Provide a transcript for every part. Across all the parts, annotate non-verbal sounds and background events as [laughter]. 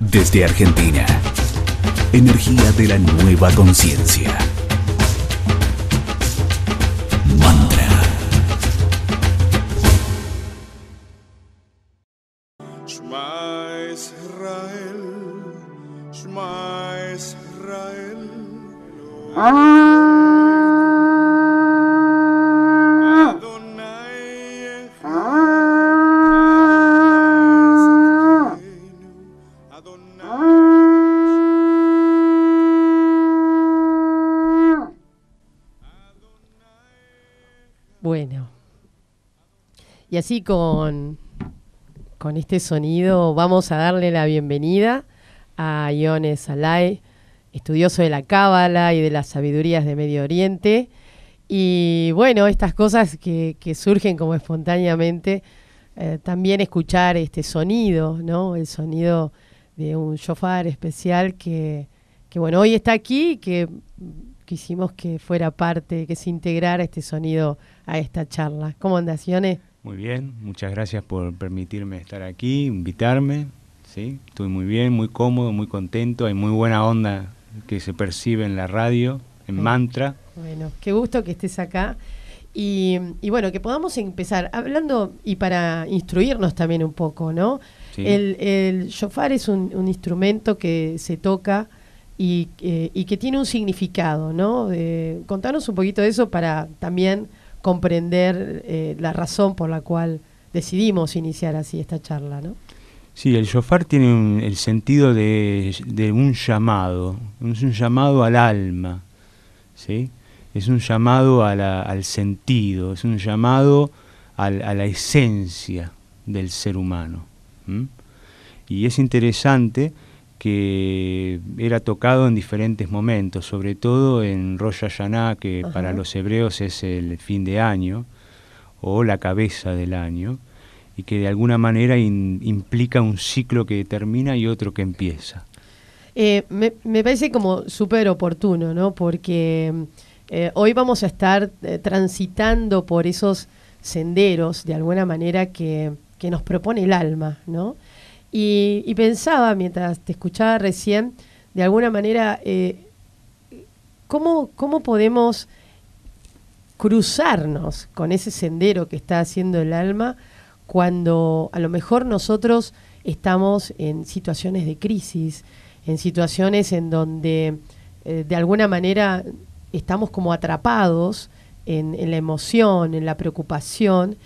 Desde Argentina, energía de la nueva conciencia. Mantra. Shema Israel, Shema Israel. Ah. con, con este sonido vamos a darle la bienvenida a Iones Alay, estudioso de la Cábala y de las sabidurías de Medio Oriente. Y bueno, estas cosas que, surgen como espontáneamente, eh, también escuchar este sonido, ¿no? El sonido de un shofar especial que, bueno, hoy está aquí y que quisimos que fuera parte, que se integrara este sonido a esta charla. ¿Cómo andas, Iones? Muy bien, muchas gracias por permitirme estar aquí, invitarme. ¿sí? Estoy muy bien, muy cómodo, muy contento. Hay muy buena onda que se percibe en la radio, en Mantra. Bueno, qué gusto que estés acá. Y, y, bueno, que podamos empezar hablando y para instruirnos también un poco, ¿no? El, el shofar es un, instrumento que se toca y, eh, que tiene un significado, ¿no? Eh, contanos un poquito de eso para también comprender eh, la razón por la cual decidimos iniciar así esta charla, ¿no? Sí, el shofar tiene el sentido de, un llamado, es un llamado al alma, ¿sí? es un llamado al sentido, es un llamado a la esencia del ser humano. Y es interesante que era tocado en diferentes momentos, sobre todo en Rosh Hashanah, que para los hebreos es el fin de año o la cabeza del año, y que de alguna manera implica un ciclo que termina y otro que empieza. Eh, me, parece como súper oportuno, ¿no? Porque eh, hoy vamos a estar eh, transitando por esos senderos, de alguna manera, que, que nos propone el alma, ¿no? Y, pensaba mientras te escuchaba recién, de alguna manera, eh, ¿cómo, podemos cruzarnos con ese sendero que está haciendo el alma cuando a lo mejor nosotros estamos en situaciones de crisis, en situaciones en donde eh, de alguna manera estamos como atrapados en, la emoción, en la preocupación.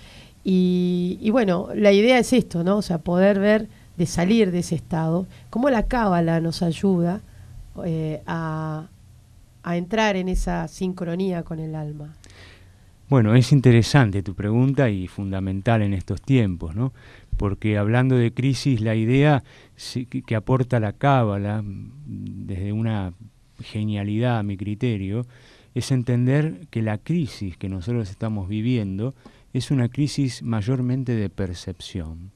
Y, y, bueno, la idea es esto, ¿no? O sea, poder ver de salir de ese estado, cómo la cábala nos ayuda eh, a, a entrar en esa sincronía con el alma. Bueno, es interesante tu pregunta y fundamental en estos tiempos, ¿no? Porque hablando de crisis, la idea que aporta la cábala mm, desde una genialidad a mi criterio es entender que la crisis que nosotros estamos viviendo es una crisis mayormente de percepción.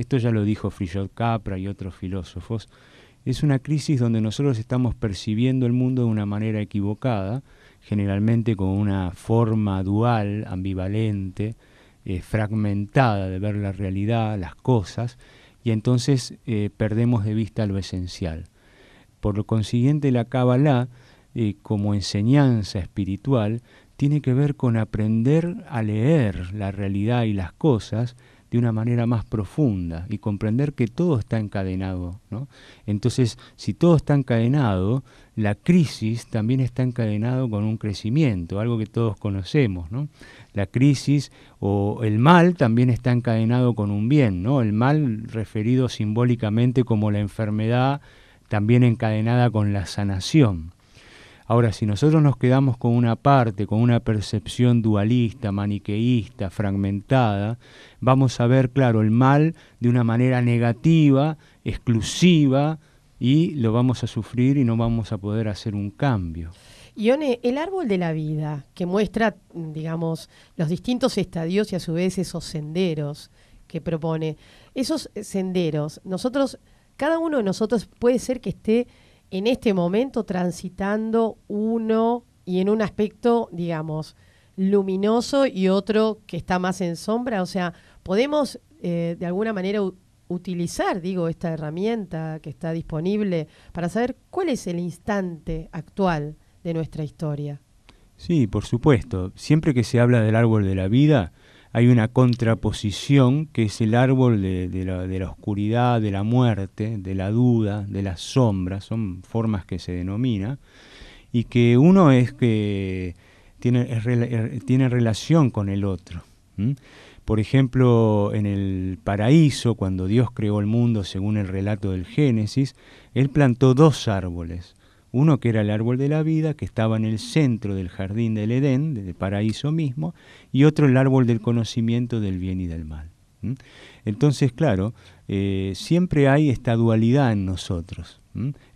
Esto ya lo dijo Frillot Capra y otros filósofos. Es una crisis donde nosotros estamos percibiendo el mundo de una manera equivocada, generalmente con una forma dual, ambivalente, eh, fragmentada de ver la realidad, las cosas, y entonces eh, perdemos de vista lo esencial. Por lo consiguiente, la Kabbalah, eh, como enseñanza espiritual, tiene que ver con aprender a leer la realidad y las cosas de una manera más profunda y comprender que todo está encadenado. Entonces, si todo está encadenado, la crisis también está encadenado con un crecimiento, algo que todos conocemos. La crisis o el mal también está encadenado con un bien, ¿no? el mal referido simbólicamente como la enfermedad también encadenada con la sanación. Ahora, si nosotros nos quedamos con una parte, con una percepción dualista, maniqueísta, fragmentada, vamos a ver, claro, el mal de una manera negativa, exclusiva, y lo vamos a sufrir y no vamos a poder hacer un cambio. Ione, el árbol de la vida, que muestra, digamos, los distintos estadios y a su vez esos senderos que propone, esos senderos, nosotros, cada uno de nosotros puede ser que esté en este momento transitando uno y en un aspecto, digamos, luminoso y otro que está más en sombra, o sea, podemos eh, de alguna manera utilizar, digo, esta herramienta que está disponible para saber cuál es el instante actual de nuestra historia. Sí, por supuesto. Siempre que se habla del árbol de la vida, hay una contraposición que es el árbol de, la, oscuridad, de la muerte, de la duda, de la sombra, son formas que se denomina, y que uno es que tiene, er, relación con el otro. Por ejemplo, en el paraíso, cuando Dios creó el mundo según el relato del Génesis, Él plantó dos árboles. Uno que era el árbol de la vida, que estaba en el centro del jardín del Edén, del paraíso mismo, y otro el árbol del conocimiento del bien y del mal. Entonces, claro, eh, siempre hay esta dualidad en nosotros,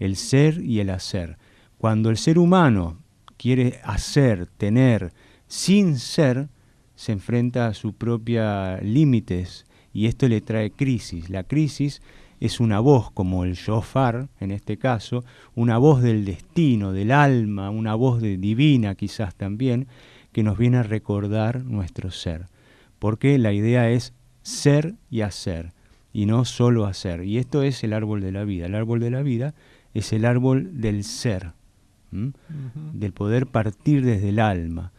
el ser y el hacer. Cuando el ser humano quiere hacer, tener, sin ser, se enfrenta a sus propios límites y esto le trae crisis. La crisis es una voz, como el shofar en este caso, una voz del destino, del alma, una voz de divina quizás también, que nos viene a recordar nuestro ser. Porque la idea es ser y hacer, y no solo hacer. Y esto es el árbol de la vida. El árbol de la vida es el árbol del ser, del poder partir desde el alma.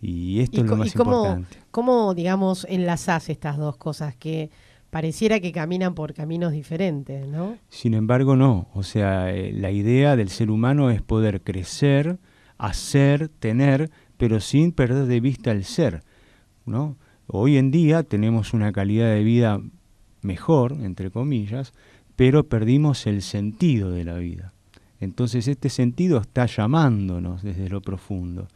Y esto es lo más cómo, importante. ¿Cómo, digamos, enlazás estas dos cosas que pareciera que caminan por caminos diferentes, ¿no? Sin embargo, no. O sea, eh, la idea del ser humano es poder crecer, hacer, tener, pero sin perder de vista el ser, Hoy en día tenemos una calidad de vida mejor, entre comillas, pero perdimos el sentido de la vida. Entonces este sentido está llamándonos desde lo profundo.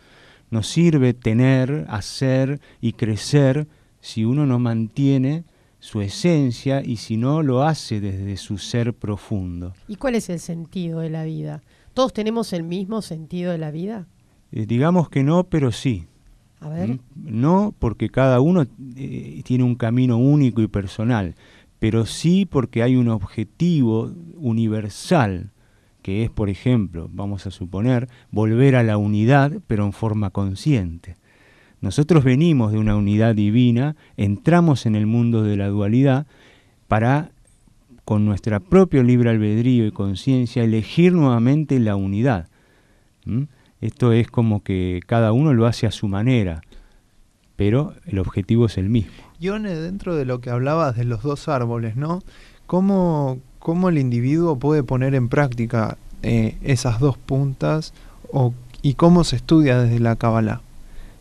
No sirve tener, hacer y crecer si uno no mantiene su esencia y si no lo hace desde su ser profundo. ¿Y cuál es el sentido de la vida? ¿Todos tenemos el mismo sentido de la vida? Eh, digamos que no, pero sí. A ver. No porque cada uno eh, tiene un camino único y personal, pero sí porque hay un objetivo universal que es, por ejemplo, vamos a suponer, volver a la unidad, pero en forma consciente. Nosotros venimos de una unidad divina, entramos en el mundo de la dualidad para, con nuestro propio libre albedrío y conciencia, elegir nuevamente la unidad. Esto es como que cada uno lo hace a su manera, pero el objetivo es el mismo. Yone, dentro de lo que hablabas de los dos árboles, ¿no? ¿Cómo, cómo el individuo puede poner en práctica eh, esas dos puntas y cómo se estudia desde la Kabbalah.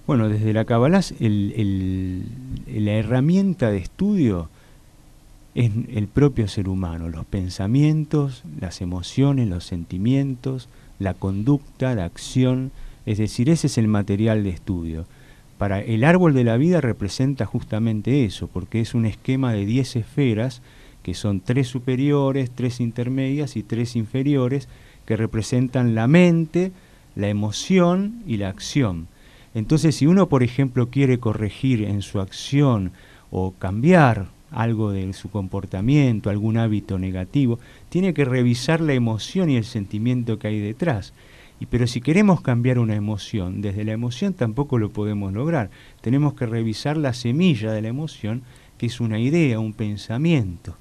Bueno, desde la Kabbalah la herramienta de estudio es el propio ser humano, los pensamientos, las emociones, los sentimientos, la conducta, la acción, es decir, ese es el material de estudio. Para el árbol de la vida representa justamente eso, porque es un esquema de 10 esferas que son tres superiores, tres intermedias y tres inferiores, que representan la mente, la emoción y la acción. Entonces, si uno, por ejemplo, quiere corregir en su acción o cambiar algo de su comportamiento, algún hábito negativo, tiene que revisar la emoción y el sentimiento que hay detrás. pero si queremos cambiar una emoción, desde la emoción tampoco lo podemos lograr. Tenemos que revisar la semilla de la emoción, que es una idea, un pensamiento.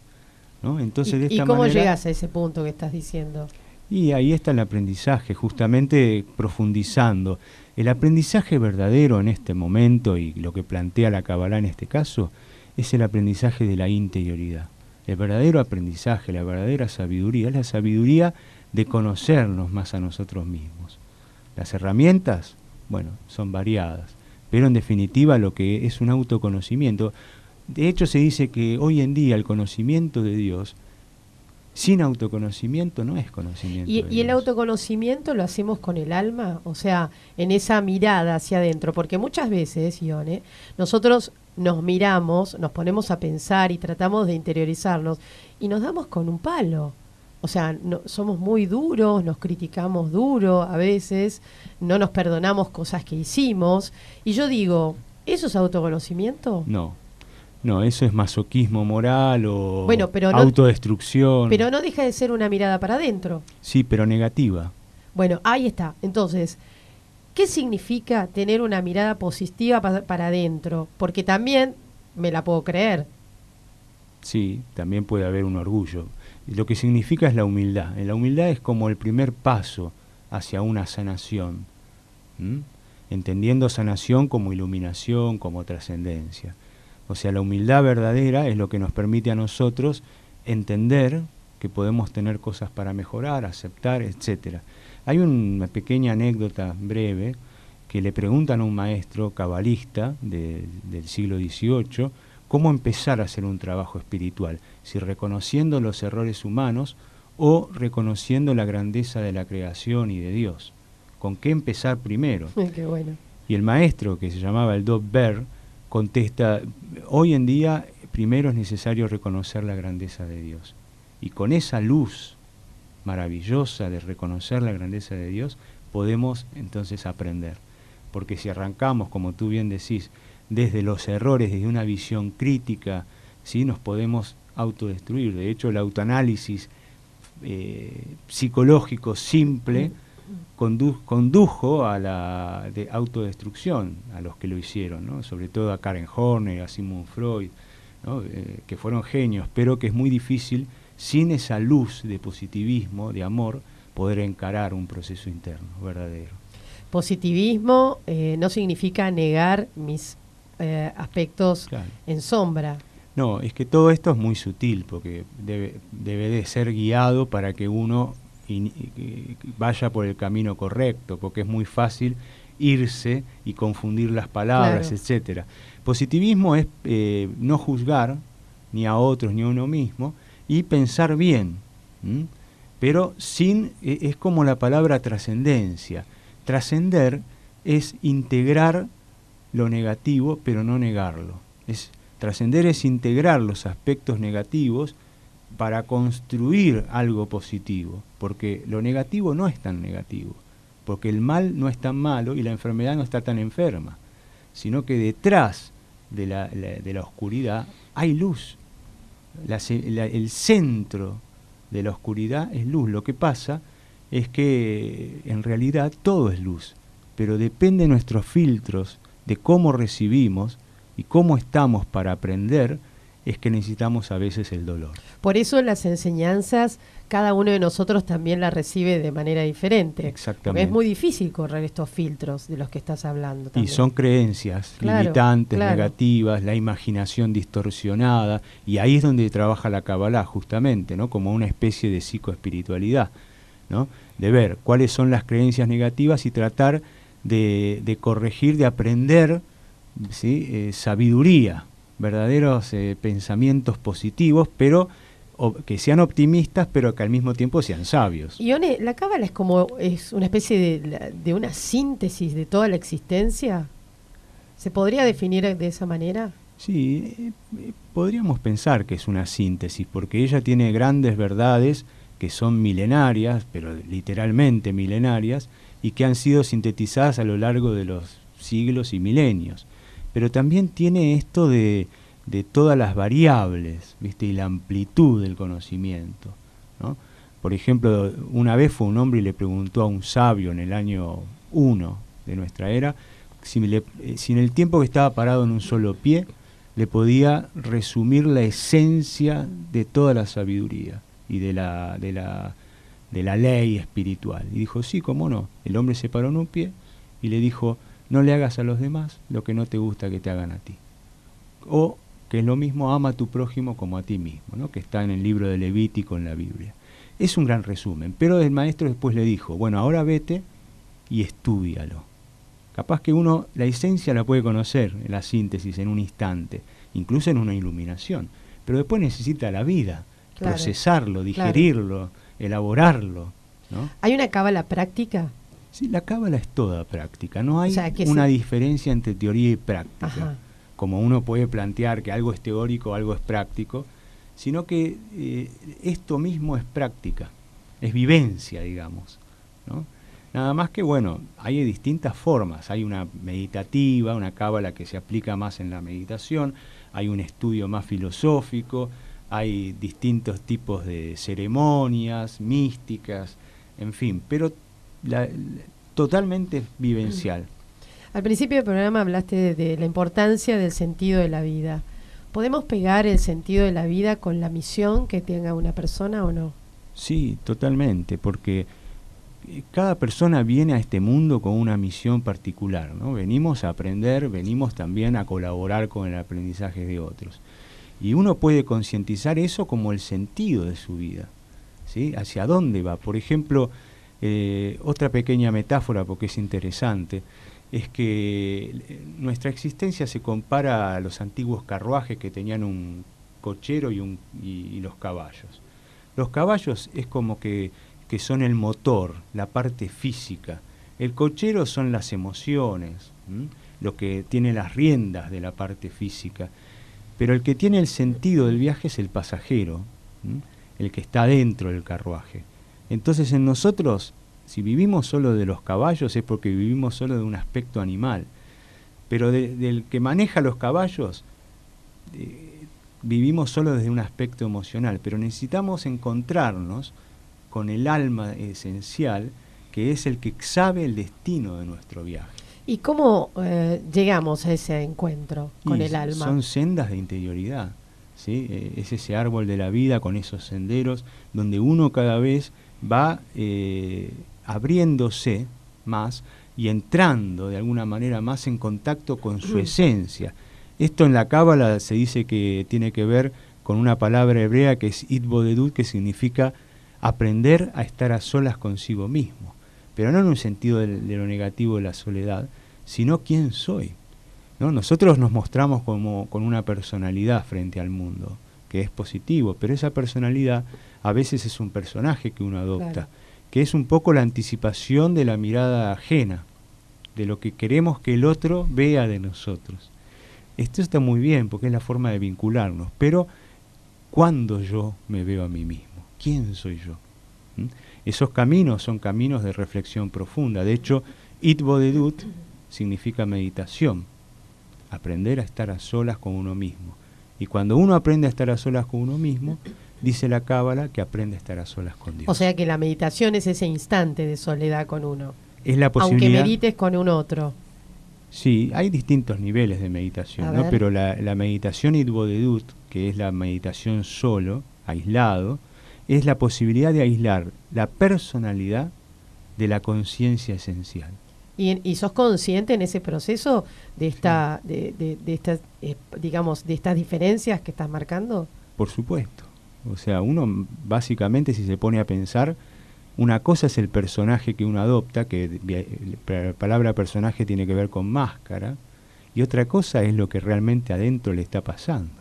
Entonces, ¿Y, cómo llegas a ese punto que estás diciendo? Y ahí está el aprendizaje, justamente profundizando. El aprendizaje verdadero en este momento y lo que plantea la Kabbalah en este caso es el aprendizaje de la interioridad. El verdadero aprendizaje, la verdadera sabiduría, es la sabiduría de conocernos más a nosotros mismos. Las herramientas, bueno, son variadas, pero en definitiva lo que es un autoconocimiento, de hecho, se dice que hoy en día el conocimiento de Dios, sin autoconocimiento no es conocimiento. ¿Y, el autoconocimiento lo hacemos con el alma? O sea, en esa mirada hacia adentro, porque muchas veces, Ione, nosotros nos miramos, nos ponemos a pensar y tratamos de interiorizarnos y nos damos con un palo. O sea, somos muy duros, nos criticamos duro a veces, no nos perdonamos cosas que hicimos. Y yo digo, ¿eso es autoconocimiento? No. No, eso es masoquismo moral o bueno, pero autodestrucción. Pero no deja de ser una mirada para adentro. Sí, pero negativa. Bueno, ahí está. Entonces, ¿qué significa tener una mirada positiva para adentro? Porque también me la puedo creer. Sí, también puede haber un orgullo. Lo que significa es la humildad. La humildad es como el primer paso hacia una sanación, entendiendo sanación como iluminación, como trascendencia. O sea, la humildad verdadera es lo que nos permite a nosotros entender que podemos tener cosas para mejorar, aceptar, etc. Hay una pequeña anécdota breve que le preguntan a un maestro cabalista del siglo XVIII cómo empezar a hacer un trabajo espiritual, si reconociendo los errores humanos o reconociendo la grandeza de la creación y de Dios. ¿Con qué empezar primero? Y el maestro, que se llamaba el Dob Ber, contesta, hoy en día primero es necesario reconocer la grandeza de Dios. Y con esa luz maravillosa de reconocer la grandeza de Dios, podemos entonces aprender. Porque si arrancamos, como tú bien decís, desde los errores, desde una visión crítica, ¿sí? nos podemos autodestruir. De hecho, el autoanálisis eh, psicológico simple condujo a la de autodestrucción a los que lo hicieron, sobre todo a Karen Horner, a Simon Freud, eh, que fueron genios, pero que es muy difícil, sin esa luz de positivismo, de amor, poder encarar un proceso interno verdadero. Positivismo eh, no significa negar mis eh, aspectos en sombra. No, es que todo esto es muy sutil porque debe, debe de ser guiado para que uno vaya por el camino correcto, porque es muy fácil irse y confundir las palabras, etc. etcétera. Positivismo es eh, no juzgar ni a otros ni a uno mismo y pensar bien, pero sin e, es como la palabra trascendencia. Trascender es integrar lo negativo, pero no negarlo. Es, trascender es integrar los aspectos negativos para construir algo positivo, porque lo negativo no es tan negativo, porque el mal no es tan malo y la enfermedad no está tan enferma, sino que detrás de la, de la oscuridad hay luz. el centro de la oscuridad es luz. Lo que pasa es que en realidad todo es luz, pero depende de nuestros filtros, de cómo recibimos y cómo estamos para aprender, es que necesitamos a veces el dolor. Por eso las enseñanzas, cada uno de nosotros también las recibe de manera diferente. Exactamente. es muy difícil correr estos filtros de los que estás hablando. Y son creencias limitantes, negativas, la imaginación distorsionada, y ahí es donde trabaja la Kabbalah, justamente, ¿no? Como una especie de psicoespiritualidad, ¿no? De ver cuáles son las creencias negativas y tratar de, corregir, de aprender ¿sí? Eh, sabiduría verdaderos eh, pensamientos positivos, pero que sean optimistas, pero que al mismo tiempo sean sabios. Ione, ¿la cábala es como es una especie de, una síntesis de toda la existencia? ¿Se podría definir de esa manera? Sí, eh, podríamos pensar que es una síntesis, porque ella tiene grandes verdades que son milenarias, pero literalmente milenarias, y que han sido sintetizadas a lo largo de los siglos y milenios pero también tiene esto de, todas las variables, ¿viste? Y la amplitud del conocimiento, Por ejemplo, una vez fue un hombre y le preguntó a un sabio en el año 1 de nuestra era eh, si, en el tiempo que estaba parado en un solo pie le podía resumir la esencia de toda la sabiduría y de la, de la, de la ley espiritual. Y dijo, sí, cómo no. El hombre se paró en un pie y le dijo, no le hagas a los demás lo que no te gusta que te hagan a ti. O que es lo mismo, ama a tu prójimo como a ti mismo, ¿no? que está en el libro de Levítico en la Biblia. Es un gran resumen, pero el maestro después le dijo, bueno, ahora vete y estudialo. Capaz que uno la esencia la puede conocer, en la síntesis, en un instante, incluso en una iluminación, pero después necesita la vida, procesarlo, digerirlo, elaborarlo. ¿Hay una cábala práctica? la cábala es toda práctica, no hay una diferencia entre teoría y práctica. Como uno puede plantear que algo es teórico, algo es práctico, sino que eh, esto mismo es práctica, es vivencia, digamos. ¿no? Nada más que, bueno, hay distintas formas. Hay una meditativa, una cábala que se aplica más en la meditación, hay un estudio más filosófico, hay distintos tipos de ceremonias místicas, en fin, pero totalmente vivencial. Mm. Al principio del programa hablaste de, la importancia del sentido de la vida. ¿Podemos pegar el sentido de la vida con la misión que tenga una persona o no? Sí, totalmente, porque eh, cada persona viene a este mundo con una misión particular, ¿no? Venimos a aprender, venimos también a colaborar con el aprendizaje de otros. Y uno puede concientizar eso como el sentido de su vida, ¿sí? Hacia dónde va. Por ejemplo, eh, otra pequeña metáfora, porque es interesante, es que eh, nuestra existencia se compara a los antiguos carruajes que tenían un cochero y, un, los caballos. Los caballos es como que, son el motor, la parte física. El cochero son las emociones, lo que tiene las riendas de la parte física. Pero el que tiene el sentido del viaje es el pasajero, el que está dentro del carruaje. Entonces en nosotros, si vivimos solo de los caballos, es porque vivimos solo de un aspecto animal. Pero del que maneja los caballos, eh, vivimos solo desde un aspecto emocional. Pero necesitamos encontrarnos con el alma esencial, que es el que sabe el destino de nuestro viaje. ¿Y cómo eh, llegamos a ese encuentro con el alma? Son sendas de interioridad, ¿sí? Eh, es ese árbol de la vida con esos senderos donde uno cada vez va eh, abriéndose más y entrando de alguna manera más en contacto con su mm. esencia. Esto en la cábala se dice que tiene que ver con una palabra hebrea que es bodedud, que significa aprender a estar a solas consigo mismo, pero no en un sentido de, lo negativo de la soledad, sino quién soy. ¿no? Nosotros nos mostramos como con una personalidad frente al mundo que es positivo, pero esa personalidad a veces es un personaje que uno adopta, que es un poco la anticipación de la mirada ajena, de lo que queremos que el otro vea de nosotros. Esto está muy bien porque es la forma de vincularnos, pero ¿cuándo yo me veo a mí mismo? ¿Quién soy yo? ¿Mm? Esos caminos son caminos de reflexión profunda. De hecho, dut significa meditación, aprender a estar a solas con uno mismo. Y cuando uno aprende a estar a solas con uno mismo, dice la cábala que aprende a estar a solas con Dios. O sea que la meditación es ese instante de soledad con uno. Es la posibilidad. Aunque medites con un otro. Sí, hay distintos niveles de meditación, ¿no? pero la, la meditación idvodedut, que es la meditación solo, aislado, es la posibilidad de aislar la personalidad de la conciencia esencial. Y, sos consciente en ese proceso de esta, de, estas, eh, digamos, de estas diferencias que estás marcando. Por supuesto. O sea, uno básicamente si se pone a pensar, una cosa es el personaje que uno adopta, que la palabra personaje tiene que ver con máscara, y otra cosa es lo que realmente adentro le está pasando.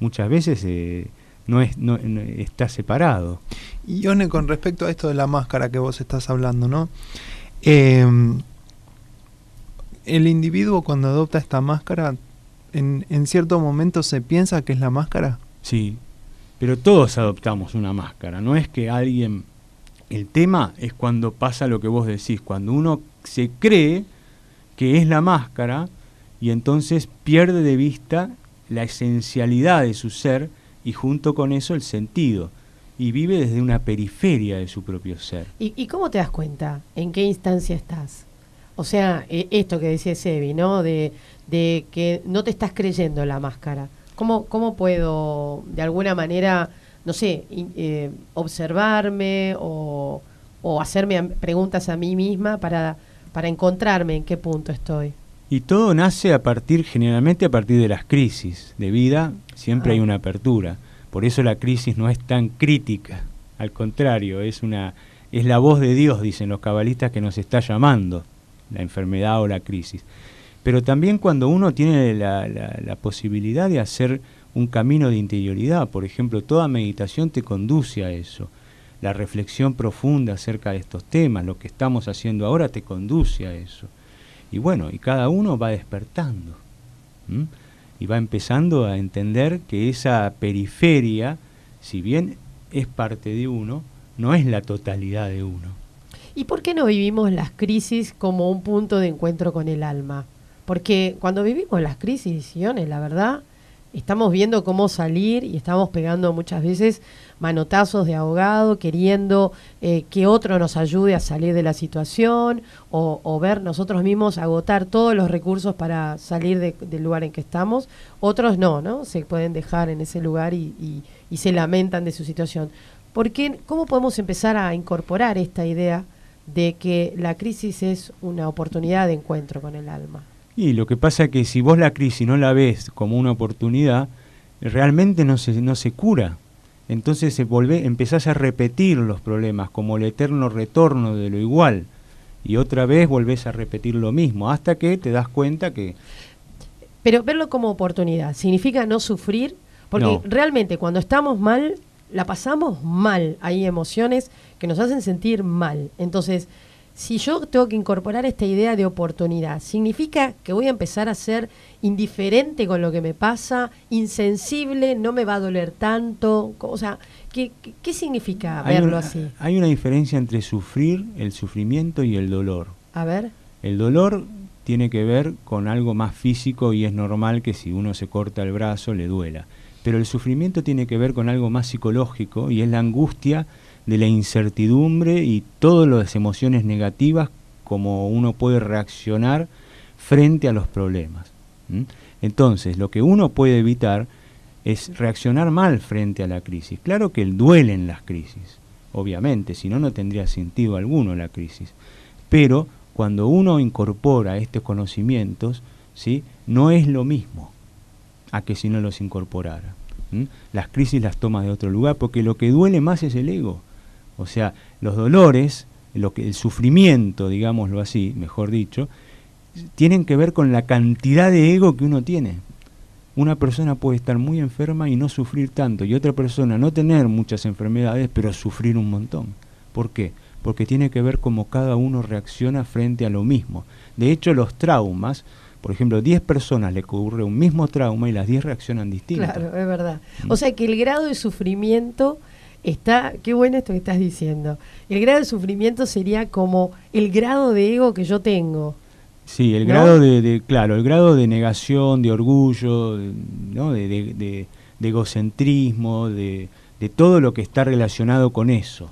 Muchas veces eh, no, es, no, está separado. Y One, con respecto a esto de la máscara que vos estás hablando, ¿no? Eh, el individuo cuando adopta esta máscara, en, cierto momento se piensa que es la máscara. Sí, pero todos adoptamos una máscara, no es que alguien... El tema es cuando pasa lo que vos decís, cuando uno se cree que es la máscara y entonces pierde de vista la esencialidad de su ser y junto con eso el sentido y vive desde una periferia de su propio ser. y cómo te das cuenta? ¿En qué instancia estás? O sea, e, esto que decía Sebi, ¿no? De, que no te estás creyendo la máscara. ¿Cómo, puedo, de alguna manera, no sé, eh, observarme o, hacerme preguntas a mí misma para, encontrarme en qué punto estoy? Y todo nace a partir, generalmente a partir de las crisis de vida, siempre hay ah. una apertura. Por eso la crisis no es tan crítica, al contrario, es, una, es la voz de Dios, dicen los cabalistas, que nos está llamando la enfermedad o la crisis. Pero también cuando uno tiene la, posibilidad de hacer un camino de interioridad, por ejemplo, toda meditación te conduce a eso. La reflexión profunda acerca de estos temas, lo que estamos haciendo ahora, te conduce a eso. Y bueno, y cada uno va despertando y va empezando a entender que esa periferia, si bien es parte de uno, no es la totalidad de uno. ¿Y por qué no vivimos las crisis como un punto de encuentro con el alma? Porque cuando vivimos las crisis, siones, la verdad, estamos viendo cómo salir y estamos pegando muchas veces manotazos de ahogado, queriendo eh, que otro nos ayude a salir de la situación o, ver nosotros mismos agotar todos los recursos para salir del lugar en que estamos. Otros no, ¿no? Se pueden dejar en ese lugar y, y se lamentan de su situación. Porque, ¿Cómo podemos empezar a incorporar esta idea? de que la crisis es una oportunidad de encuentro con el alma. Y lo que pasa es que si vos la crisis no la ves como una oportunidad, realmente no se, no se cura. Entonces se empezás a repetir los problemas como el eterno retorno de lo igual. Y otra vez volvés a repetir lo mismo, hasta que te das cuenta que... Pero verlo como oportunidad significa no sufrir, porque realmente cuando estamos mal la pasamos mal. Hay emociones que nos hacen sentir mal. Entonces, si yo tengo que incorporar esta idea de oportunidad, significa que voy a empezar a ser indiferente con lo que me pasa, insensible, no me va a doler tanto. O sea, ¿qué, significa verlo así? Hay una diferencia entre sufrir, el sufrimiento y el dolor. A ver. El dolor tiene que ver con algo más físico y es normal que si uno se corta el brazo le duela pero el sufrimiento tiene que ver con algo más psicológico y es la angustia de la incertidumbre y todas las emociones negativas como uno puede reaccionar frente a los problemas. Entonces, lo que uno puede evitar es reaccionar mal frente a la crisis. Claro que duelen las crisis, obviamente, si no, no tendría sentido alguno la crisis. Pero cuando uno incorpora estos conocimientos, ¿sí? no es lo mismo a que si no los incorporara. Las crisis las toma de otro lugar porque lo que duele más es el ego. O sea, los dolores, lo que, el sufrimiento, digámoslo así, mejor dicho, tienen que ver con la cantidad de ego que uno tiene. Una persona puede estar muy enferma y no sufrir tanto, y otra persona no tener muchas enfermedades, pero sufrir un montón. ¿Por qué? Porque tiene que ver cómo cada uno reacciona frente a lo mismo. De hecho, los traumas por ejemplo, 10 personas le ocurre un mismo trauma y las 10 reaccionan distintas. Claro, es verdad. Mm. O sea que el grado de sufrimiento está, qué bueno esto que estás diciendo, el grado de sufrimiento sería como el grado de ego que yo tengo. Sí, el grado de, claro, el grado de negación, de orgullo, de, ¿no? de, egocentrismo, de, todo lo que está relacionado con eso.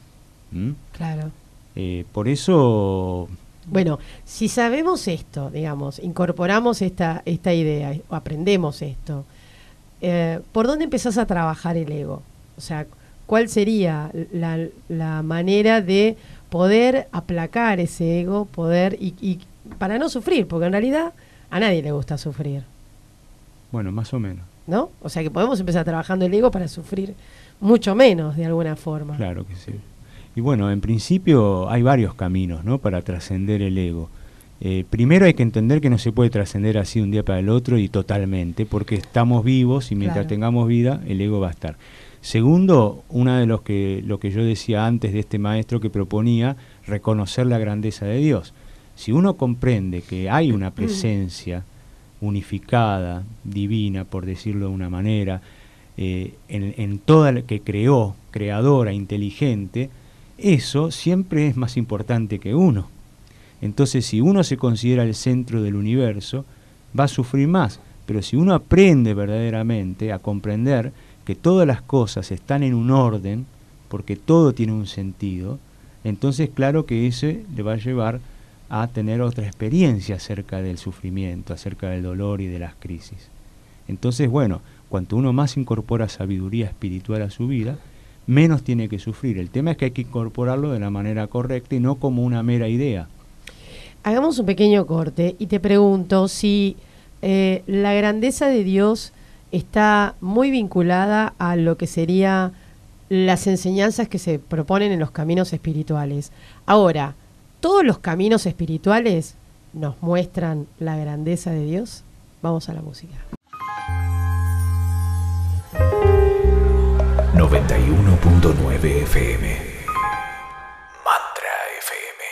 Claro. Eh, por eso bueno, si sabemos esto, digamos, incorporamos esta, esta idea o aprendemos esto, eh, ¿por dónde empezás a trabajar el ego? O sea, ¿cuál sería la, la manera de poder aplacar ese ego, poder y, y, para no sufrir, porque en realidad a nadie le gusta sufrir. Bueno, más o menos. ¿No? O sea que podemos empezar trabajando el ego para sufrir mucho menos de alguna forma. Claro que sí. Y bueno, en principio hay varios caminos ¿no? para trascender el ego. Eh, primero hay que entender que no se puede trascender así un día para el otro y totalmente, porque estamos vivos y mientras tengamos vida el ego va a estar. Segundo, una de los que lo que yo decía antes de este maestro que proponía reconocer la grandeza de Dios. Si uno comprende que hay una mm. presencia unificada, divina, por decirlo de una manera, eh, en, en, toda la que creó, creadora, inteligente, eso siempre es más importante que uno. Entonces, si uno se considera el centro del universo, va a sufrir más. Pero si uno aprende verdaderamente a comprender que todas las cosas están en un orden, porque todo tiene un sentido, entonces claro que ese le va a llevar a tener otra experiencia acerca del sufrimiento, acerca del dolor y de las crisis. Entonces, bueno, cuanto uno más incorpora sabiduría espiritual a su vida, menos tiene que sufrir. El tema es que hay que incorporarlo de la manera correcta y no como una mera idea. Hagamos un pequeño corte y te pregunto si eh, la grandeza de Dios está muy vinculada a lo que serían las enseñanzas que se proponen en los caminos espirituales. Ahora, ¿todos los caminos espirituales nos muestran la grandeza de Dios? Vamos a la música. 91.9 FM. Mantra FM.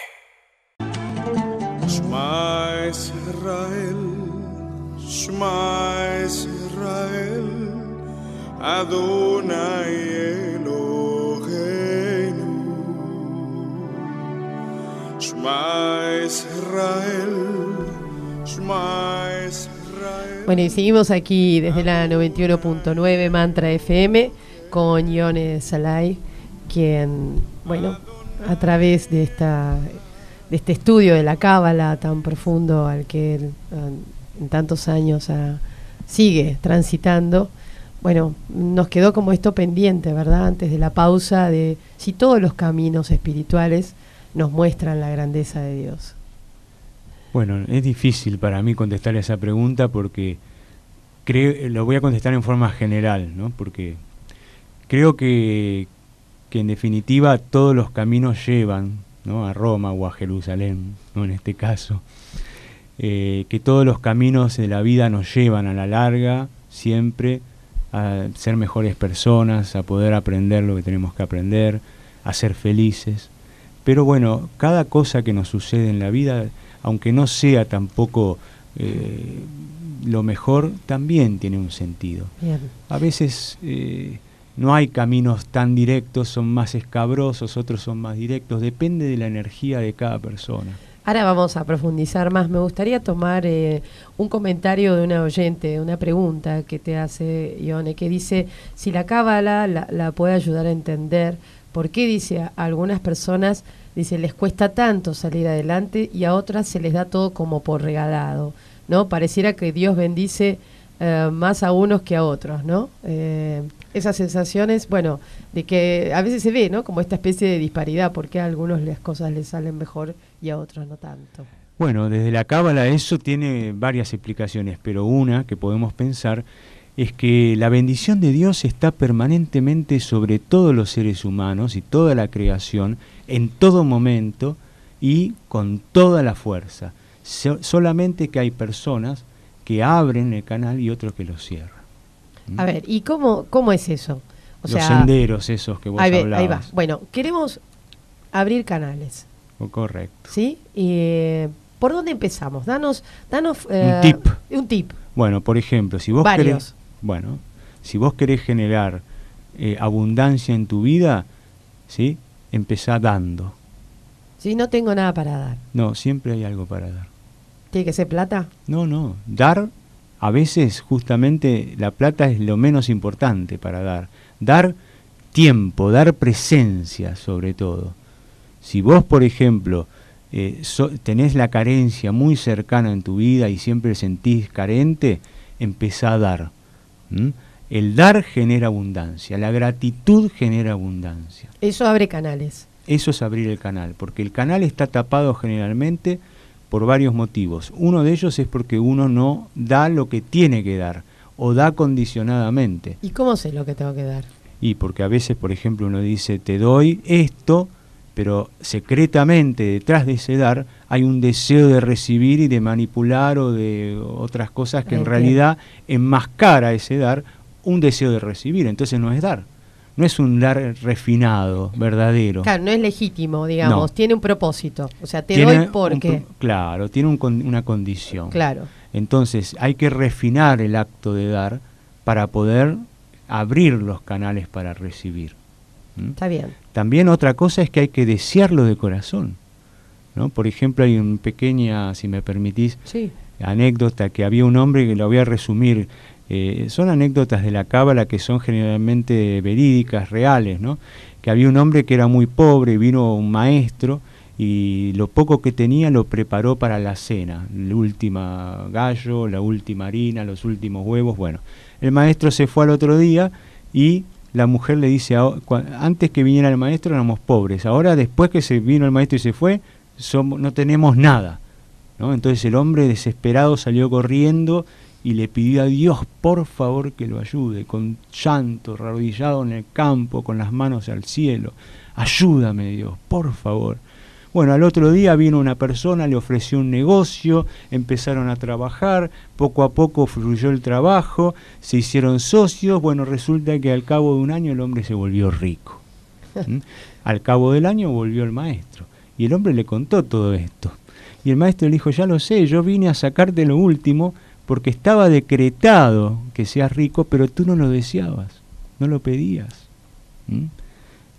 Shema Israel, Shema Israel, Adonai Eloheinu. Shema Israel, Shema Israel. Bueno, y seguimos aquí desde la 91.9 Mantra FM con Ione Salai, quien, bueno, a través de, esta, de este estudio de la Cábala tan profundo al que en tantos años sigue transitando, bueno, nos quedó como esto pendiente, ¿verdad? Antes de la pausa de si todos los caminos espirituales nos muestran la grandeza de Dios. Bueno, es difícil para mí contestar esa pregunta porque creo, lo voy a contestar en forma general, ¿no? Porque creo que, en definitiva todos los caminos llevan ¿no? a Roma o a Jerusalén, ¿no? en este caso. Eh, que todos los caminos de la vida nos llevan a la larga siempre a ser mejores personas, a poder aprender lo que tenemos que aprender, a ser felices. Pero bueno, cada cosa que nos sucede en la vida, aunque no sea tampoco eh, lo mejor, también tiene un sentido. A veces eh, no hay caminos tan directos, son más escabrosos, otros son más directos, depende de la energía de cada persona. Ahora vamos a profundizar más. Me gustaría tomar eh, un comentario de una oyente, una pregunta que te hace Ione, que dice si la cábala la, puede ayudar a entender por qué dice a algunas personas dice les cuesta tanto salir adelante y a otras se les da todo como por regalado, ¿no? Pareciera que Dios bendice eh, más a unos que a otros, ¿no? Eh, esas sensaciones, bueno, de que a veces se ve, ¿no? Como esta especie de disparidad, porque a algunos las cosas les salen mejor y a otros no tanto. Bueno, desde la cábala eso tiene varias explicaciones, pero una que podemos pensar es que la bendición de Dios está permanentemente sobre todos los seres humanos y toda la creación en todo momento y con toda la fuerza. solamente que hay personas que abren el canal y otros que lo cierran. A ver, ¿y cómo, cómo es eso? Los senderos esos que vos hablabas. va. Bueno, queremos abrir canales. Oh, correcto. ¿Sí? Y eh, ¿Por dónde empezamos? Danos, danos eh, un tip. Bueno, por ejemplo, si vos querés, bueno, si vos querés generar eh, abundancia en tu vida, ¿sí? Empezá dando. Si no tengo nada para dar. No, siempre hay algo para dar. ¿Tiene que ser plata? No, no. Dar, a veces justamente la plata es lo menos importante para dar. Dar tiempo, dar presencia sobre todo. Si vos, por ejemplo, eh, tenés la carencia muy cercana en tu vida y siempre sentís carente, empezá a dar. El dar genera abundancia, la gratitud genera abundancia. Eso abre canales. Eso es abrir el canal, porque el canal está tapado generalmente por varios motivos. Uno de ellos es porque uno no da lo que tiene que dar o da condicionadamente. ¿Y cómo sé lo que tengo que dar? Y porque a veces, por ejemplo, uno dice, te doy esto, pero secretamente detrás de ese dar hay un deseo de recibir y de manipular o de otras cosas que en realidad enmascara ese dar un deseo de recibir, entonces no es dar no es un dar refinado, verdadero. Claro, no es legítimo, digamos, tiene un propósito. O sea, te doy porque. claro, tiene una condición. Claro. Entonces, hay que refinar el acto de dar para poder abrir los canales para recibir. Está bien. También otra cosa es que hay que desearlo de corazón. ¿no? Por ejemplo, hay una pequeña, si me permitís, anécdota que había un hombre que lo voy a resumir eh, son anécdotas de la cábala que son generalmente verídicas, reales, ¿no? Que había un hombre que era muy pobre, vino un maestro y lo poco que tenía lo preparó para la cena, el último gallo, la última harina, los últimos huevos, bueno. El maestro se fue al otro día y la mujer le dice, ah, antes que viniera el maestro éramos pobres, ahora después que se vino el maestro y se fue, somos, no tenemos nada. ¿no? Entonces el hombre desesperado salió corriendo y le pidió a Dios por favor que lo ayude, con llanto, arrodillado en el campo, con las manos al cielo. Ayúdame Dios, por favor. Bueno, al otro día vino una persona, le ofreció un negocio, empezaron a trabajar, poco a poco fluyó el trabajo, se hicieron socios, bueno, resulta que al cabo de un año el hombre se volvió rico. [laughs] Al cabo del año volvió el maestro y el hombre le contó todo esto. Y el maestro le dijo, ya lo sé, yo vine a sacarte lo último porque estaba decretado que seas rico, pero tú no lo deseabas, no lo pedías.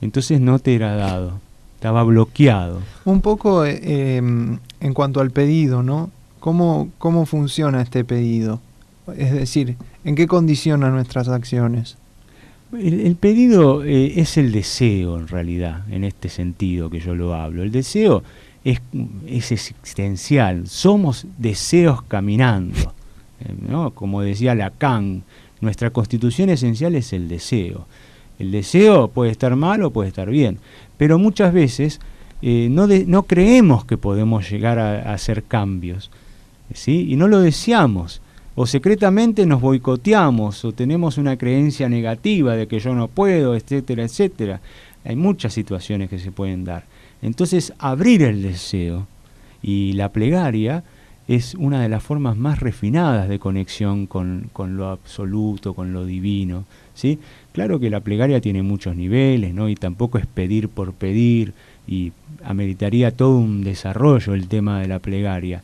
Entonces no te era dado, estaba bloqueado. Un poco eh, em, en cuanto al pedido, ¿no? ¿Cómo, funciona este pedido? Es decir, ¿en qué condiciona nuestras acciones? El, pedido eh, es el deseo en realidad, en este sentido que yo lo hablo. El deseo es existencial, somos deseos caminando. Eh, Como decía Lacan, nuestra constitución esencial es el deseo. El deseo puede estar mal o puede estar bien, pero muchas veces eh, no, creemos que podemos llegar a, hacer cambios, ¿sí? Y no lo deseamos. O secretamente nos boicoteamos, o tenemos una creencia negativa de que yo no puedo, etcétera, etcétera. Hay muchas situaciones que se pueden dar. Entonces, abrir el deseo y la plegaria es una de las formas más refinadas de conexión con, lo absoluto, con lo divino. ¿sí? Claro que la plegaria tiene muchos niveles, ¿no? y tampoco es pedir por pedir, y ameritaría todo un desarrollo el tema de la plegaria.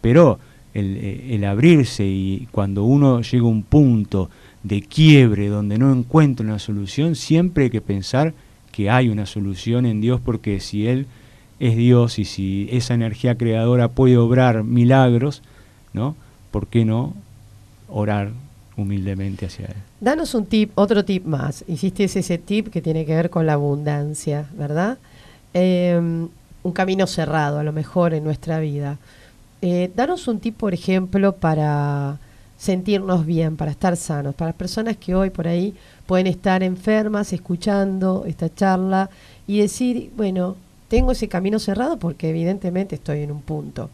Pero el, eh, el abrirse y cuando uno llega a un punto de quiebre donde no encuentra una solución, siempre hay que pensar que hay una solución en Dios, porque si Él es Dios y si esa energía creadora puede obrar milagros, ¿no? ¿Por qué no orar humildemente hacia Él? Danos un tip, otro tip más. Hiciste ese tip que tiene que ver con la abundancia, ¿verdad? Em, un camino cerrado, a lo mejor, en nuestra vida. Eh, danos un tip, por ejemplo, para sentirnos bien, para estar sanos, para las personas que hoy por ahí pueden estar enfermas, escuchando esta charla y decir, bueno, tengo ese camino cerrado porque evidentemente estoy en un punto.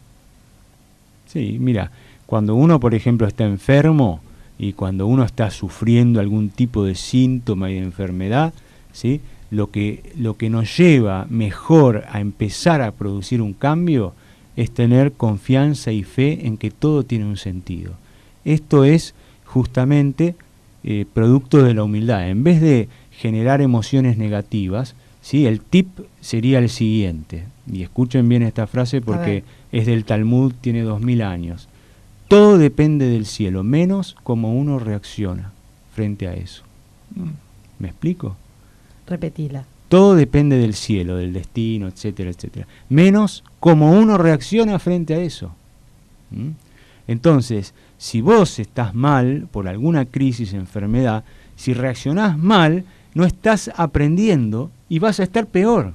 Sí, mira, cuando uno, por ejemplo, está enfermo y cuando uno está sufriendo algún tipo de síntoma y de enfermedad, ¿sí? lo, que, lo que nos lleva mejor a empezar a producir un cambio es tener confianza y fe en que todo tiene un sentido. Esto es justamente eh, producto de la humildad. En vez de generar emociones negativas, ¿sí? El tip sería el siguiente, y escuchen bien esta frase porque es del Talmud, tiene dos mil años. Todo depende del cielo, menos como uno reacciona frente a eso. Mm. ¿Me explico? Repetila. Todo depende del cielo, del destino, etcétera, etcétera. Menos como uno reacciona frente a eso. ¿Mm? Entonces, si vos estás mal por alguna crisis, enfermedad, si reaccionás mal, no estás aprendiendo y vas a estar peor,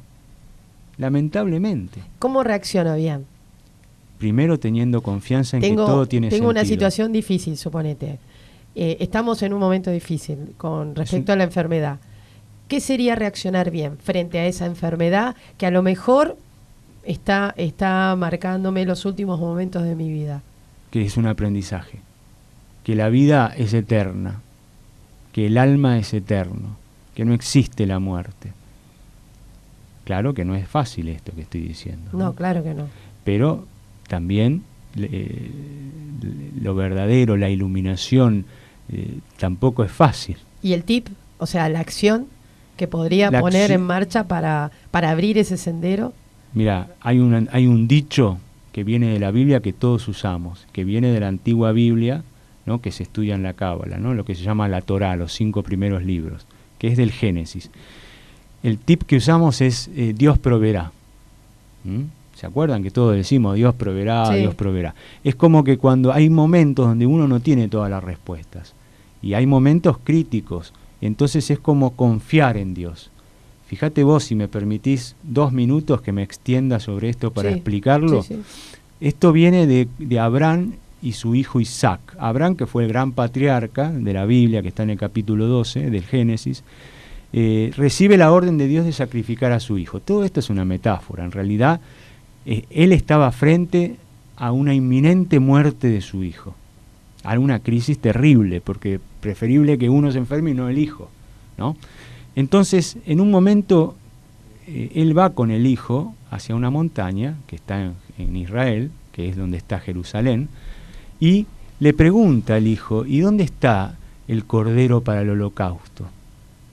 lamentablemente. ¿Cómo reacciona bien? Primero teniendo confianza en que todo tiene sentido. Tengo una situación difícil, suponete. Eh, estamos en un momento difícil con respecto a la enfermedad. ¿Qué sería reaccionar bien frente a esa enfermedad que a lo mejor está, está marcándome los últimos momentos de mi vida? Que es un aprendizaje, que la vida es eterna, que el alma es eterno, que no existe la muerte. Claro que no es fácil esto que estoy diciendo. No, claro que no. Pero también eh, lo verdadero, la iluminación, eh, tampoco es fácil. ¿Y el tip? O sea, la acción que podría poner en marcha para, para abrir ese sendero. Mira, hay un, hay un dicho que viene de la Biblia que todos usamos, que viene de la antigua Biblia, ¿no? que se estudia en la Cábala, ¿no? lo que se llama la Torá, los cinco primeros libros es del Génesis. El tip que usamos es eh, Dios proveerá. ¿Mm? ¿Se acuerdan que todos decimos Dios proveerá, Dios proveerá? Es como que cuando hay momentos donde uno no tiene todas las respuestas y hay momentos críticos, entonces es como confiar en Dios. Fíjate vos, si me permitís dos minutos que me extienda sobre esto para explicarlo. Esto viene de, de Abraham y su hijo Isaac. Abraham, que fue el gran patriarca de la Biblia, que está en el capítulo 12 del Génesis, eh, recibe la orden de Dios de sacrificar a su hijo. Todo esto es una metáfora. En realidad, eh, él estaba frente a una inminente muerte de su hijo, a una crisis terrible, porque preferible que uno se enferme y no el hijo. ¿no? Entonces, en un momento, eh, él va con el hijo hacia una montaña que está en Israel, que es donde está Jerusalén, y le pregunta al hijo, ¿y dónde está el cordero para el holocausto?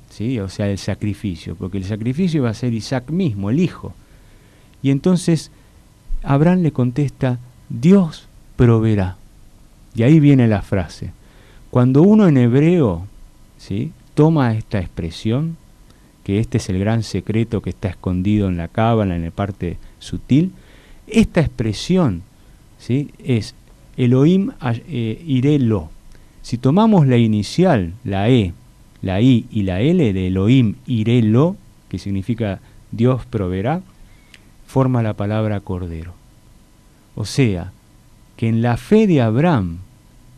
¿Sí? O sea, el sacrificio, porque el sacrificio va a ser Isaac mismo, el hijo. Y entonces Abraham le contesta, Dios proveerá. Y ahí viene la frase. Cuando uno en hebreo ¿sí? toma esta expresión, que este es el gran secreto que está escondido en la cábala, en la parte sutil, esta expresión ¿sí? es Elohim eh, Irelo. Si tomamos la inicial, la E, la I y la L de Elohim Irelo, que significa Dios proveerá, forma la palabra cordero. O sea, que en la fe de Abraham,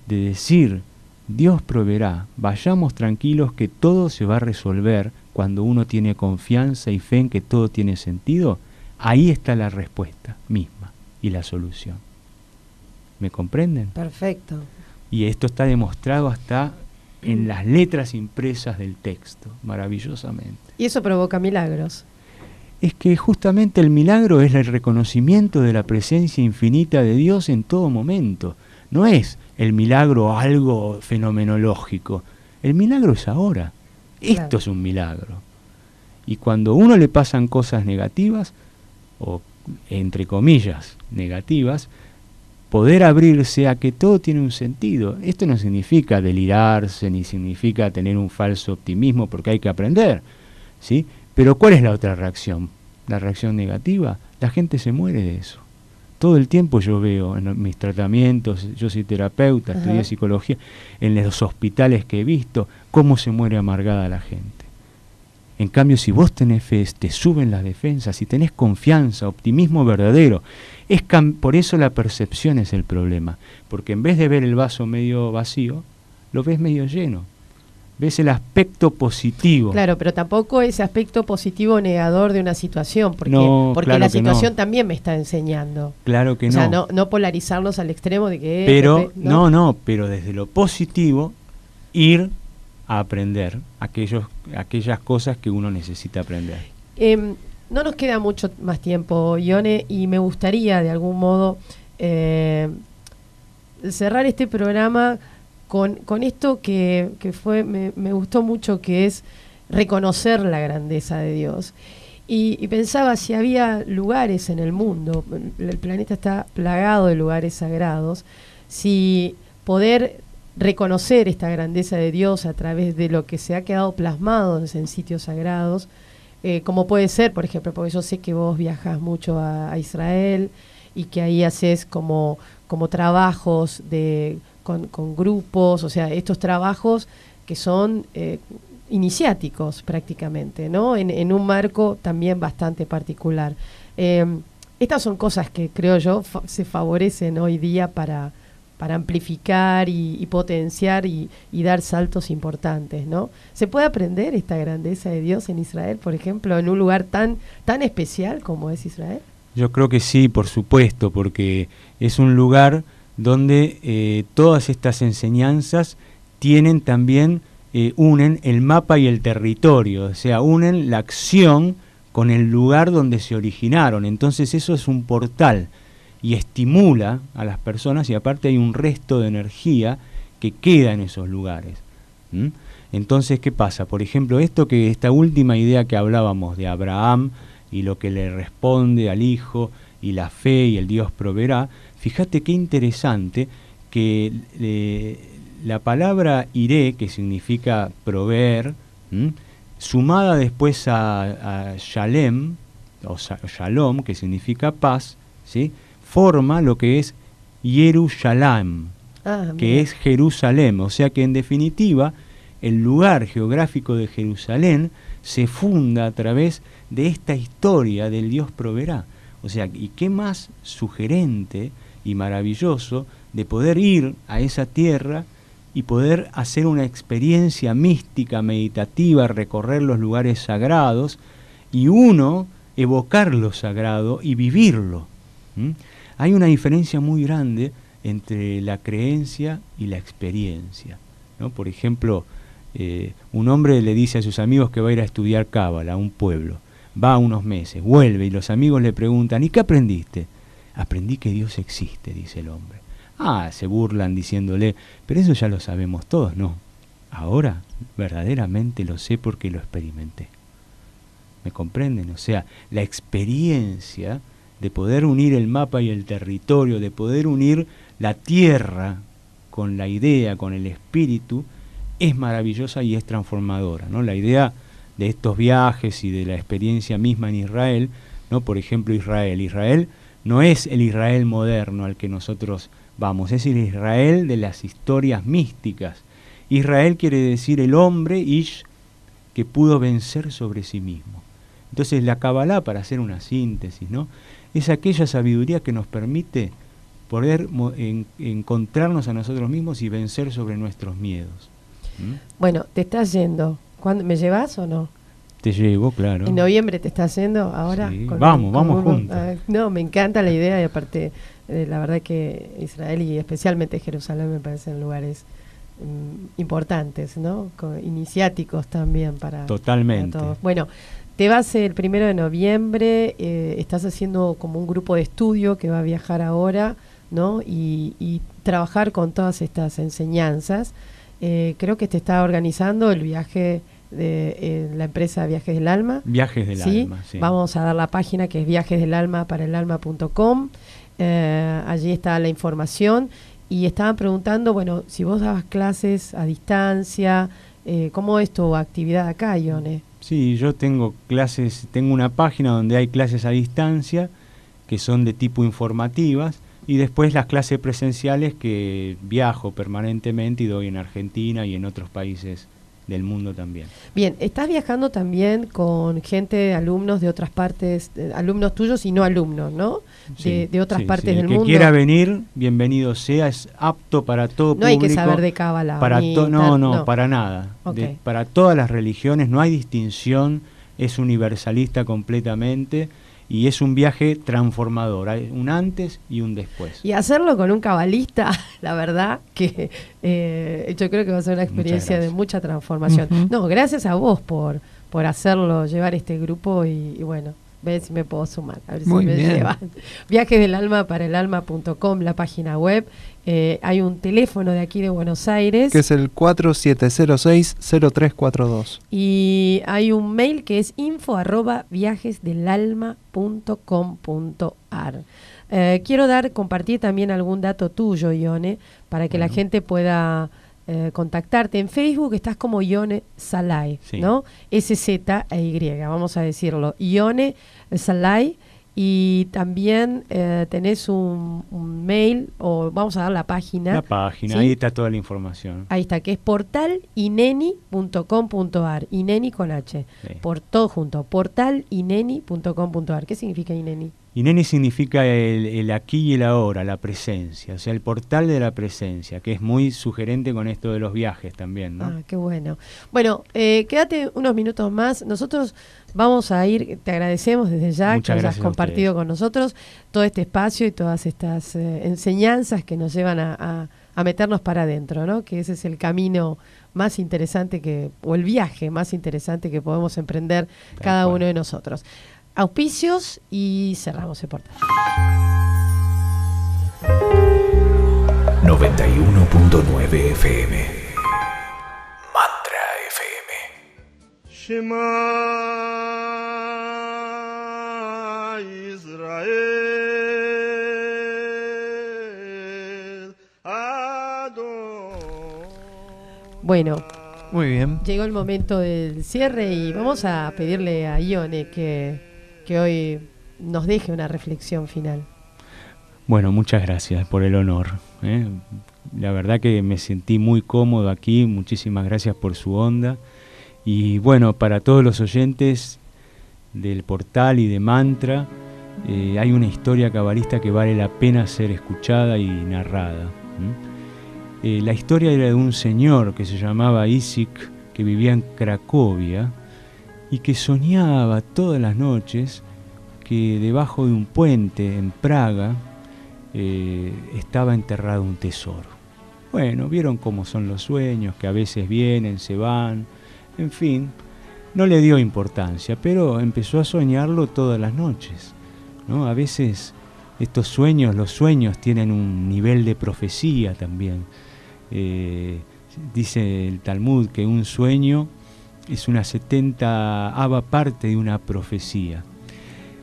de decir Dios proveerá, vayamos tranquilos que todo se va a resolver cuando uno tiene confianza y fe en que todo tiene sentido, ahí está la respuesta misma y la solución. ¿Me comprenden? Perfecto. Y esto está demostrado hasta en las letras impresas del texto, maravillosamente. Y eso provoca milagros. Es que justamente el milagro es el reconocimiento de la presencia infinita de Dios en todo momento. No es el milagro algo fenomenológico. El milagro es ahora. Esto es un milagro. Y cuando a uno le pasan cosas negativas, o entre comillas negativas, poder abrirse a que todo tiene un sentido. Esto no significa delirarse, ni significa tener un falso optimismo, porque hay que aprender. ¿sí? Pero ¿cuál es la otra reacción? La reacción negativa. La gente se muere de eso. Todo el tiempo yo veo en mis tratamientos, yo soy terapeuta, estudié psicología, en los hospitales que he visto, cómo se muere amargada la gente. En cambio, si vos tenés fe, te suben las defensas, si tenés confianza, optimismo verdadero. Es por eso la percepción es el problema, porque en vez de ver el vaso medio vacío, lo ves medio lleno. Ves el aspecto positivo. Claro, pero tampoco ese aspecto positivo negador de una situación, porque, la situación también me está enseñando. Claro que o no. sea, no, polarizarlos polarizarnos al extremo de que... Pero, eh, no, no pero desde lo positivo ir aprender aquellos, aquellas cosas que uno necesita aprender. Em, no nos queda mucho más tiempo, Ione, y me gustaría de algún modo eh, cerrar este programa con, esto que, fue, me, gustó mucho, que es reconocer la grandeza de Dios. Y, y, pensaba si había lugares en el mundo, el planeta está plagado de lugares sagrados, si poder reconocer esta grandeza de Dios a través de lo que se ha quedado plasmado en sitios sagrados, eh, como puede ser, por ejemplo, porque yo sé que vos viajas mucho a, Israel y que ahí haces como, como trabajos con, grupos, o sea, estos trabajos que son eh, iniciáticos prácticamente, ¿no? En, un marco también bastante particular. Eh, estas son cosas que creo yo se favorecen hoy día para, para amplificar y, potenciar y, dar saltos importantes, ¿no? ¿Se puede aprender esta grandeza de Dios en Israel, por ejemplo, en un lugar tan, tan especial como es Israel? Yo creo que sí, por supuesto, porque es un lugar donde eh, todas estas enseñanzas tienen también, eh, unen el mapa y el territorio, o sea, unen la acción con el lugar donde se originaron. Entonces eso es un portal y estimula a las personas y aparte hay un resto de energía que queda en esos lugares. Entonces, ¿qué pasa? Por ejemplo, esto que esta última idea que hablábamos de Abraham y lo que le responde al hijo y la fe y el Dios proveerá, fíjate qué interesante que eh, la palabra iré, que significa proveer, sumada después a, a shalem, o shalom, que significa paz, ¿sí? forma lo que es Jerusalén, ah, que es Jerusalén. O sea que en definitiva el lugar geográfico de Jerusalén se funda a través de esta historia del Dios proveerá. O sea, ¿y qué más sugerente y maravilloso de poder ir a esa tierra y poder hacer una experiencia mística, meditativa, recorrer los lugares sagrados y uno evocar lo sagrado y vivirlo? Hay una diferencia muy grande entre la creencia y la experiencia. Por ejemplo, eh, un hombre le dice a sus amigos que va a ir a estudiar cábala a un pueblo, va unos meses, vuelve y los amigos le preguntan, ¿y qué aprendiste? Aprendí que Dios existe, dice el hombre. Ah, se burlan diciéndole, pero eso ya lo sabemos todos, ¿no? Ahora verdaderamente lo sé porque lo experimenté. ¿Me comprenden? O sea, la experiencia de poder unir el mapa y el territorio, de poder unir la tierra con la idea, con el espíritu, es maravillosa y es transformadora. ¿no? La idea de estos viajes y de la experiencia misma en Israel, ¿no? por ejemplo Israel. Israel no es el Israel moderno al que nosotros vamos, es el Israel de las historias místicas. Israel quiere decir el hombre, Ish, que pudo vencer sobre sí mismo. Entonces la Kabbalah, para hacer una síntesis, ¿no? es aquella sabiduría que nos permite poder encontrarnos a nosotros mismos y vencer sobre nuestros miedos. ¿Mm? Bueno, te estás yendo. ¿Cuándo, ¿Me llevas o no? Te llevo, claro. En noviembre te estás yendo ahora. vamos, vamos juntos. no, me encanta la idea y aparte, eh, la verdad que Israel y especialmente Jerusalén me parecen lugares mm, importantes, ¿no? iniciáticos también para, Totalmente. todos. Bueno. Te vas el primero de noviembre, eh, estás haciendo como un grupo de estudio que va a viajar ahora, ¿no? Y, trabajar con todas estas enseñanzas. Eh, creo que te está organizando el viaje de eh, la empresa Viajes del Alma. Viajes del Alma, sí. Vamos a dar la página que es viajes del alma para el alma.com. allí está la información. Y estaban preguntando, bueno, si vos dabas clases a distancia, ¿cómo es tu actividad acá, Ione? Sí, yo tengo clases, tengo una página donde hay clases a distancia que son de tipo informativas y después las clases presenciales que viajo permanentemente y doy en Argentina y en otros países del mundo también. Bien, estás viajando también con gente, alumnos de otras partes, eh, alumnos tuyos y no alumnos, ¿no? de, otras partes El del que mundo. quiera venir, bienvenido sea, es apto para todo público. hay que saber de cábala. Para no, no, para nada. para todas las religiones no hay distinción, es universalista completamente y es un viaje transformador, hay un antes y un después. Y hacerlo con un cabalista, [laughs] la verdad que eh, yo creo que va a ser una experiencia de mucha transformación. No, gracias a vos por, por hacerlo, llevar este grupo y, y bueno, ver si me puedo sumar, a ver Muy si me llevan. [laughs] alma para el alma.com, la página web, eh, hay un teléfono de aquí de Buenos Aires. Que es el 4706-0342. Y hay un mail que es info viajesdelalma.com.ar. Eh, quiero dar, compartir también algún dato tuyo, Ione, para que la gente pueda eh, contactarte. En Facebook estás como Ione Salai, ¿no? S, Z e Y, vamos a decirlo. Ione Salai y también eh, tenés un, mail, o vamos a dar la página. La página, ahí está toda la información. Ahí está, que es portalineni.com.ar, ineni con H, por todo junto, portalineni.com.ar. ¿Qué significa ineni? Ineni significa el, aquí y el ahora, la presencia, o sea, el portal de la presencia, que es muy sugerente con esto de los viajes también, ¿no? Ah, qué bueno. Bueno, eh, quédate unos minutos más. Nosotros Vamos a ir, te agradecemos desde ya que hayas compartido con nosotros todo este espacio y todas estas eh, enseñanzas que nos llevan a, meternos para adentro, ¿no? Que ese es el camino más interesante que, o el viaje más interesante que podemos emprender cada uno de nosotros. Auspicios y cerramos el portal. 91.9 FM Shema Israel. Bueno, muy bien. Llegó el momento del cierre y vamos a pedirle a Ione que, que hoy nos deje una reflexión final. Bueno, muchas gracias por el honor. ¿eh? La verdad que me sentí muy cómodo aquí, muchísimas gracias por su onda. Y bueno, para todos los oyentes del portal y de Mantra, eh, hay una historia cabalista que vale la pena ser escuchada y narrada. Eh, la historia era de un señor que se llamaba Isik, que vivía en Cracovia y que soñaba todas las noches que debajo de un puente en Praga eh, estaba enterrado un tesoro. Bueno, vieron cómo son los sueños, que a veces vienen, se van, en fin, no le dio importancia, pero empezó a soñarlo todas las noches. ¿no? A veces estos sueños, los sueños tienen un nivel de profecía también. Eh, dice el Talmud que un sueño es una setentaava parte de una profecía.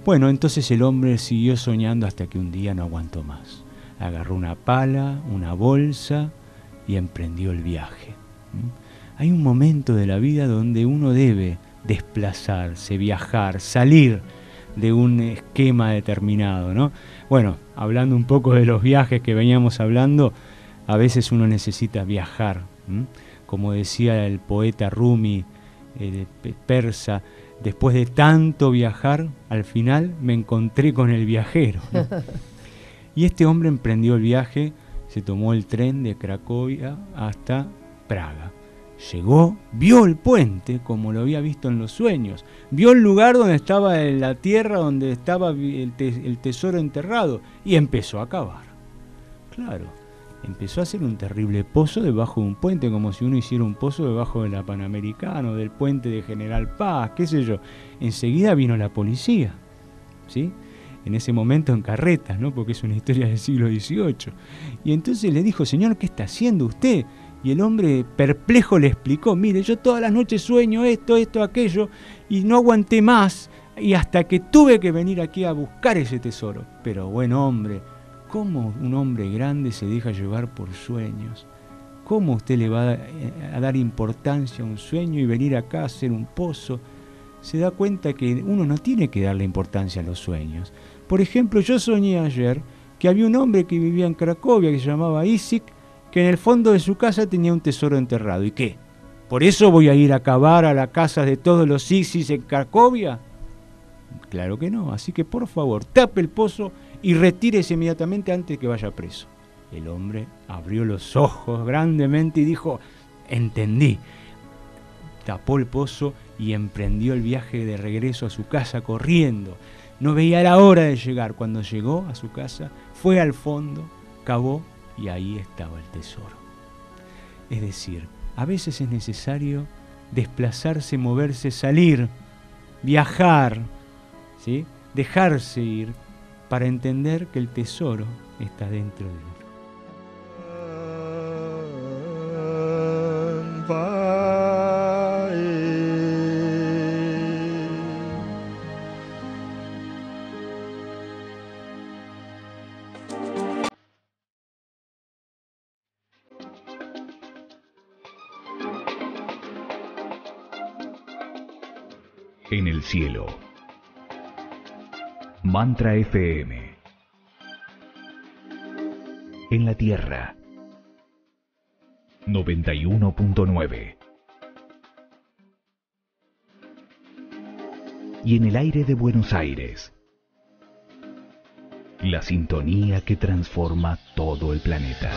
Bueno, entonces el hombre siguió soñando hasta que un día no aguantó más. Agarró una pala, una bolsa y emprendió el viaje hay un momento de la vida donde uno debe desplazarse, viajar, salir de un esquema determinado, ¿no? Bueno, hablando un poco de los viajes que veníamos hablando, a veces uno necesita viajar, como decía el poeta Rumi, persa, después de tanto viajar, al final me encontré con el viajero. [laughs] Y este hombre emprendió el viaje, se tomó el tren de Cracovia hasta Praga. Llegó, vio el puente como lo había visto en los sueños, vio el lugar donde estaba la tierra, donde estaba el, tesoro enterrado y empezó a cavar. Claro, empezó a hacer un terrible pozo debajo de un puente, como si uno hiciera un pozo debajo de la Panamericana o del puente de General Paz, qué sé yo. Enseguida vino la policía, ¿sí? en ese momento en carretas, ¿no? porque es una historia del siglo XVIII. Y entonces le dijo, señor, ¿qué está haciendo usted? Y el hombre perplejo le explicó, mire, yo todas las noches sueño esto, esto, aquello, y no aguanté más, y hasta que tuve que venir aquí a buscar ese tesoro. Pero buen hombre, ¿cómo un hombre grande se deja llevar por sueños? ¿Cómo usted le va a eh, dar importancia a un sueño y venir acá a hacer un pozo? Se da cuenta que uno no tiene que darle importancia a los sueños. Por ejemplo, yo soñé ayer que había un hombre que vivía en Cracovia que se llamaba Isik, que en el fondo de su casa tenía un tesoro enterrado. ¿Y qué? ¿Por eso voy a ir a cavar a la casa de todos los Isis en Cracovia? Claro que no, así que por favor, tape el pozo y retírese inmediatamente antes que vaya preso. El hombre abrió los ojos grandemente y dijo, entendí. Tapó el pozo y emprendió el viaje de regreso a su casa corriendo. No veía la hora de llegar. Cuando llegó a su casa, fue al fondo, cavó y ahí estaba el tesoro. Es decir, a veces es necesario desplazarse, moverse, salir, viajar, ¿sí? dejarse ir para entender que el tesoro está dentro de cielo. Mantra FM. En la tierra. 91.9. Y en el aire de Buenos Aires. La sintonía que transforma todo el planeta.